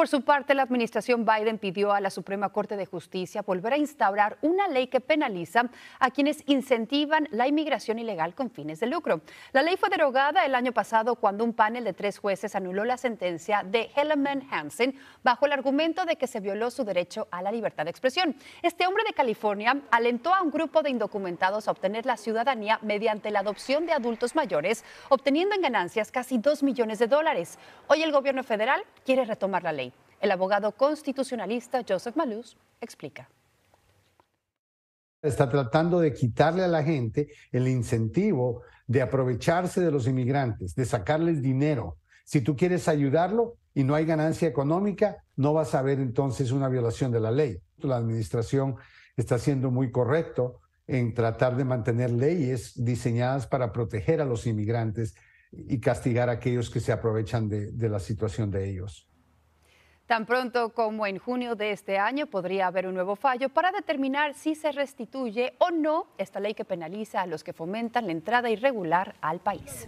Por su parte, la administración Biden pidió a la Suprema Corte de Justicia volver a instaurar una ley que penaliza a quienes incentivan la inmigración ilegal con fines de lucro. La ley fue derogada el año pasado cuando un panel de tres jueces anuló la sentencia de Helaman Hansen bajo el argumento de que se violó su derecho a la libertad de expresión. Este hombre de California alentó a un grupo de indocumentados a obtener la ciudadanía mediante la adopción de adultos mayores, obteniendo en ganancias casi 2 millones de dólares. Hoy el gobierno federal quiere retomar la ley. El abogado constitucionalista Joseph Malus explica. Está tratando de quitarle a la gente el incentivo de aprovecharse de los inmigrantes, de sacarles dinero. Si tú quieres ayudarlo y no hay ganancia económica, no vas a ver entonces una violación de la ley. La administración está siendo muy correcto en tratar de mantener leyes diseñadas para proteger a los inmigrantes y castigar a aquellos que se aprovechan de la situación de ellos. Tan pronto como en junio de este año podría haber un nuevo fallo para determinar si se restituye o no esta ley que penaliza a los que fomentan la entrada irregular al país.